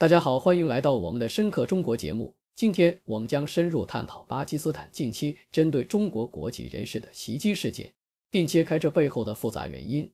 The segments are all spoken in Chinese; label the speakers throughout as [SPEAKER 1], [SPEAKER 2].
[SPEAKER 1] 大家好，欢迎来到我们的《深刻中国》节目。今天我们将深入探讨巴基斯坦近期针对中国国籍人士的袭击事件，并揭开这背后的复杂原因。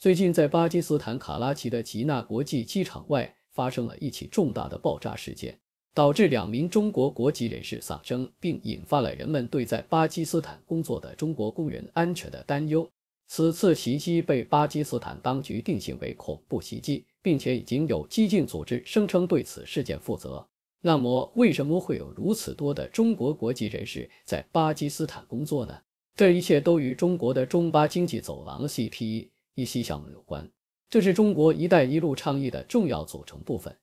[SPEAKER 1] 最近，在巴基斯坦卡拉奇的吉纳国际机场外发生了一起重大的爆炸事件，导致两名中国国籍人士丧生，并引发了人们对在巴基斯坦工作的中国工人安全的担忧。此次袭击被巴基斯坦当局定性为恐怖袭击。并且已经有激进组织声称对此事件负责。那么，为什么会有如此多的中国国籍人士在巴基斯坦工作呢？这一切都与中国的中巴经济走廊 （CPEC） 项目有关，这是中国“一带一路”倡议的重要组成部分。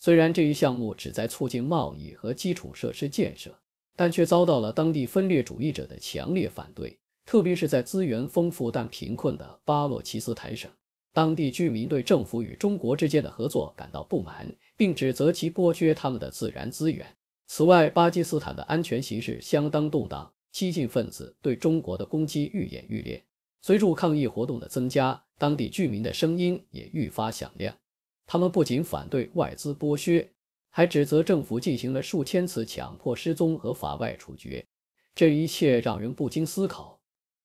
[SPEAKER 1] 虽然这一项目旨在促进贸易和基础设施建设，但却遭到了当地分裂主义者的强烈反对，特别是在资源丰富但贫困的巴洛奇斯坦省。当地居民对政府与中国之间的合作感到不满，并指责其剥削他们的自然资源。此外，巴基斯坦的安全形势相当动荡，激进分子对中国的攻击愈演愈烈。随着抗议活动的增加，当地居民的声音也愈发响亮。他们不仅反对外资剥削，还指责政府进行了数千次强迫失踪和法外处决。这一切让人不禁思考。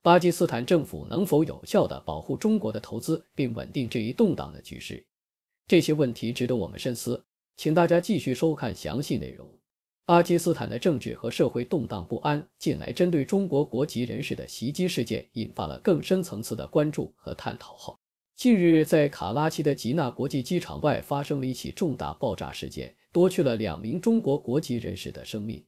[SPEAKER 1] 巴基斯坦政府能否有效地保护中国的投资，并稳定这一动荡的局势？这些问题值得我们深思。请大家继续收看详细内容。巴基斯坦的政治和社会动荡不安，近来针对中国国籍人士的袭击事件引发了更深层次的关注和探讨。后，近日在卡拉奇的吉纳国际机场外发生了一起重大爆炸事件，夺去了两名中国国籍人士的生命。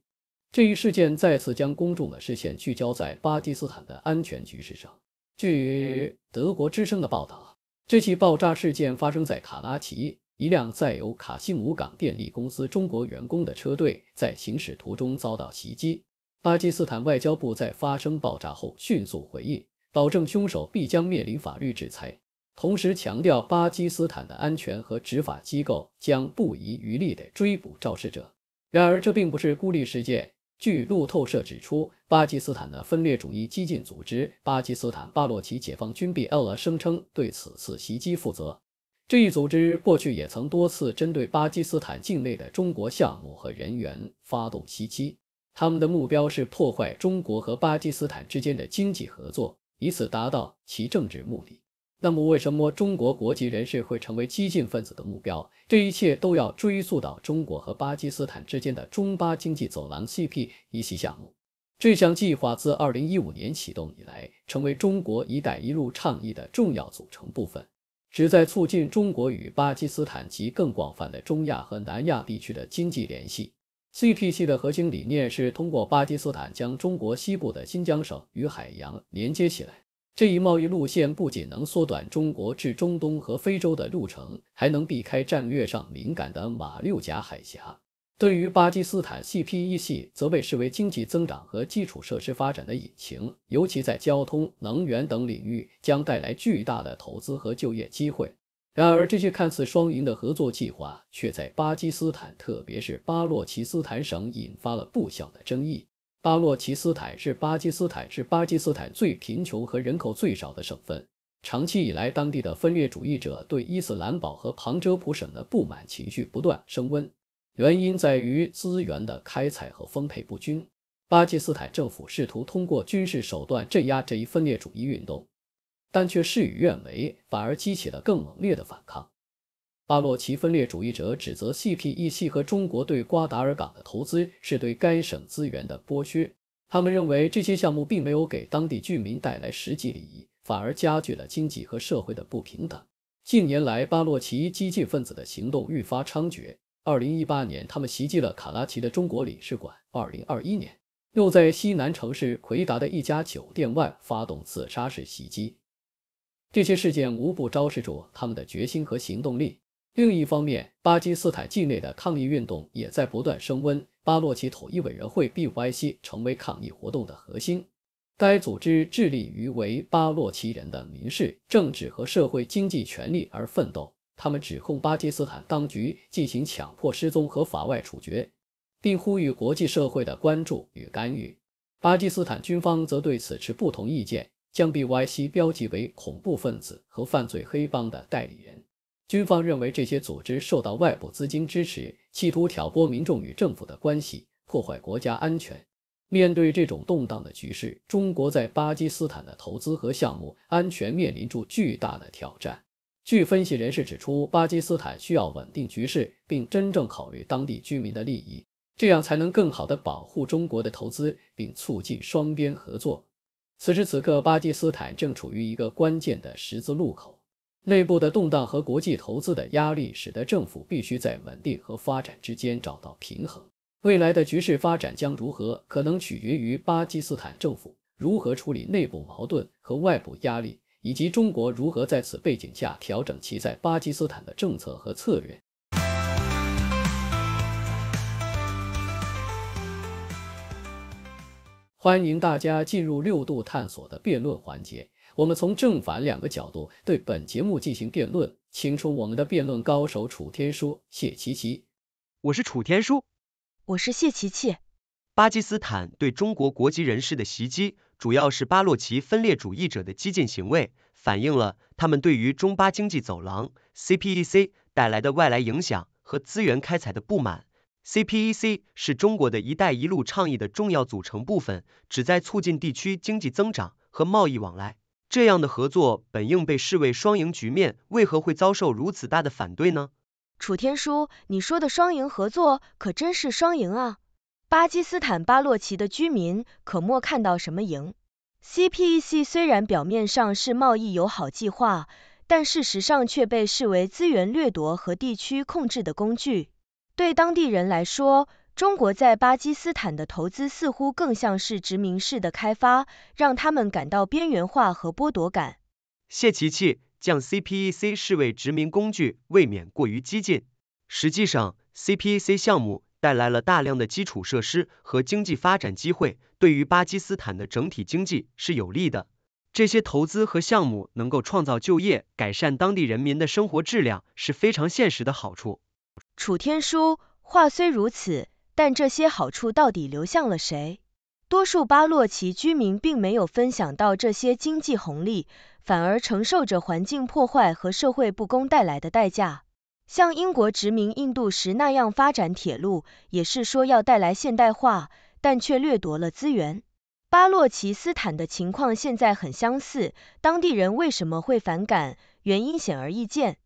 [SPEAKER 1] 这一事件再次将公众的视线聚焦在巴基斯坦的安全局势上。据德国之声的报道，这起爆炸事件发生在卡拉奇，一辆载有卡西姆港电力公司中国员工的车队在行驶途中遭到袭击。巴基斯坦外交部在发生爆炸后迅速回应，保证凶手必将面临法律制裁，同时强调巴基斯坦的安全和执法机构将不遗余力地追捕肇事者。然而，这并不是孤立事件。据路透社指出，巴基斯坦的分裂主义激进组织巴基斯坦巴洛奇解放军 b l 声称对此次袭击负责。这一组织过去也曾多次针对巴基斯坦境内的中国项目和人员发动袭击，他们的目标是破坏中国和巴基斯坦之间的经济合作，以此达到其政治目的。那么，为什么中国国籍人士会成为激进分子的目标？这一切都要追溯到中国和巴基斯坦之间的中巴经济走廊 c p 一期项目。这项计划自2015年启动以来，成为中国“一带一路”倡议的重要组成部分，旨在促进中国与巴基斯坦及更广泛的中亚和南亚地区的经济联系。c p 系 c 的核心理念是通过巴基斯坦将中国西部的新疆省与海洋连接起来。这一贸易路线不仅能缩短中国至中东和非洲的路程，还能避开战略上敏感的马六甲海峡。对于巴基斯坦，CPEC 则被视为经济增长和基础设施发展的引擎，尤其在交通、能源等领域将带来巨大的投资和就业机会。然而，这些看似双赢的合作计划却在巴基斯坦，特别是巴洛奇斯坦省，引发了不小的争议。巴洛奇斯坦是巴基斯坦，是巴基斯坦最贫穷和人口最少的省份。长期以来，当地的分裂主义者对伊斯兰堡和旁遮普省的不满情绪不断升温，原因在于资源的开采和分配不均。巴基斯坦政府试图通过军事手段镇压这一分裂主义运动，但却事与愿违，反而激起了更猛烈的反抗。巴洛奇分裂主义者指责 CPEC 和中国对瓜达尔港的投资是对该省资源的剥削。他们认为这些项目并没有给当地居民带来实际利益，反而加剧了经济和社会的不平等。近年来，巴洛奇激进分子的行动愈发猖獗。二零一八年，他们袭击了卡拉奇的中国领事馆；二零二一年，又在西南城市奎达的一家酒店外发动自杀式袭击。这些事件无不昭示着他们的决心和行动力。另一方面，巴基斯坦境内的抗议运动也在不断升温。巴洛奇统一委员会 （BYC） 成为抗议活动的核心。该组织致力于为巴洛奇人的民事、政治和社会经济权利而奋斗。他们指控巴基斯坦当局进行强迫失踪和法外处决，并呼吁国际社会的关注与干预。巴基斯坦军方则对此持不同意见，将 BYC 标记为恐怖分子和犯罪黑帮的代理人。军方认为这些组织受到外部资金支持，企图挑拨民众与政府的关系，破坏国家安全。面对这种动荡的局势，中国在巴基斯坦的投资和项目安全面临着巨大的挑战。据分析人士指出，巴基斯坦需要稳定局势，并真正考虑当地居民的利益，这样才能更好的保护中国的投资，并促进双边合作。此时此刻，巴基斯坦正处于一个关键的十字路口。内部的动荡和国际投资的压力，使得政府必须在稳定和发展之间找到平衡。未来的局势发展将如何，可能取决于巴基斯坦政府如何处理内部矛盾和外部压力，以及中国如何在此背景下调整其在巴基斯坦的政策和策略。欢迎大家进入六度探索的辩论环节。我们从正反两个角度对本节目进行辩论。请出我们的辩论高手楚天舒、谢琪琪。
[SPEAKER 2] 我是楚天舒，我是谢琪琪。巴基斯坦对中国国籍人士的袭击，主要是巴洛奇分裂主义者的激进行为，反映了他们对于中巴经济走廊 （CPEC） 带来的外来影响和资源开采的不满。CPEC 是中国的一带一路倡议的重要组成部分，旨在促进地区经济增长和贸易往来。这样的合作本应被视为双赢局面，为何会遭受如此大的反对呢？楚天舒，你说
[SPEAKER 3] 的双赢合作可真是双赢啊！巴基斯坦巴洛奇的居民可莫看到什么赢。CPEC 虽然表面上是贸易友好计划，但事实上却被视为资源掠夺和地区控制的工具。对当地人来说，中国在巴基斯坦的投资似乎更像是殖民式的开发，让他们感到边缘化和剥夺感。
[SPEAKER 2] 谢琪琪将 CPEC 视为殖民工具，未免过于激进。实际上，CPEC 项目带来了大量的基础设施和经济发展机会，对于巴基斯坦的整体经济是有利的。这些投资和项目能够创造就业，改善当地人民的生活质量，是非常现实的好处。楚天
[SPEAKER 3] 舒话虽如此，但这些好处到底流向了谁？多数巴洛奇居民并没有分享到这些经济红利，反而承受着环境破坏和社会不公带来的代价。像英国殖民印度时那样发展铁路，也是说要带来现代化，但却掠夺了资源。巴洛奇斯坦的情况现在很相似，当地人为什么会反感？原因显而易见。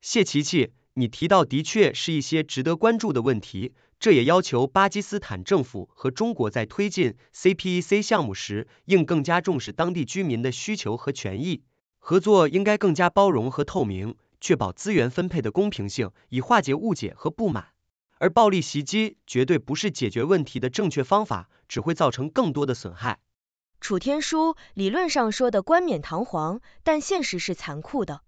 [SPEAKER 2] 谢琪琪。你提到的确是一些值得关注的问题，这也要求巴基斯坦政府和中国在推进 CPEC 项目时，应更加重视当地居民的需求和权益，合作应该更加包容和透明，确保资源分配的公平性，以化解误解和不满。而暴力袭击绝对不是解决问题的正确方法，只会造成更多的损害。
[SPEAKER 3] 楚天舒，理论上说的冠冕堂皇，但现实是残酷的。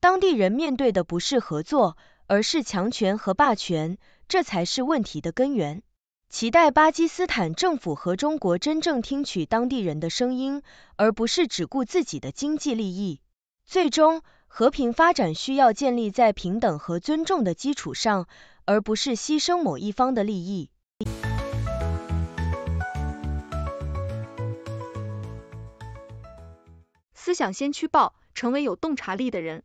[SPEAKER 3] 当地人面对的不是合作，而是强权和霸权，这才是问题的根源。期待巴基斯坦政府和中国真正听取当地人的声音，而不是只顾自己的经济利益。最终，和平发展需要建立在平等和尊重的基础上，而不是牺牲某一方的利益。思想先驱报，成为有洞察力的人。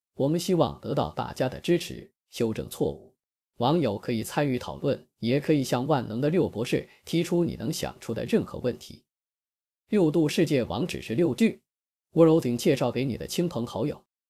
[SPEAKER 1] 我们希望得到大家的支持，修正错误。网友可以参与讨论，也可以向万能的六博士提出你能想出的任何问题。六度世界网址是六 d 我 n g 介绍给你的亲朋好友。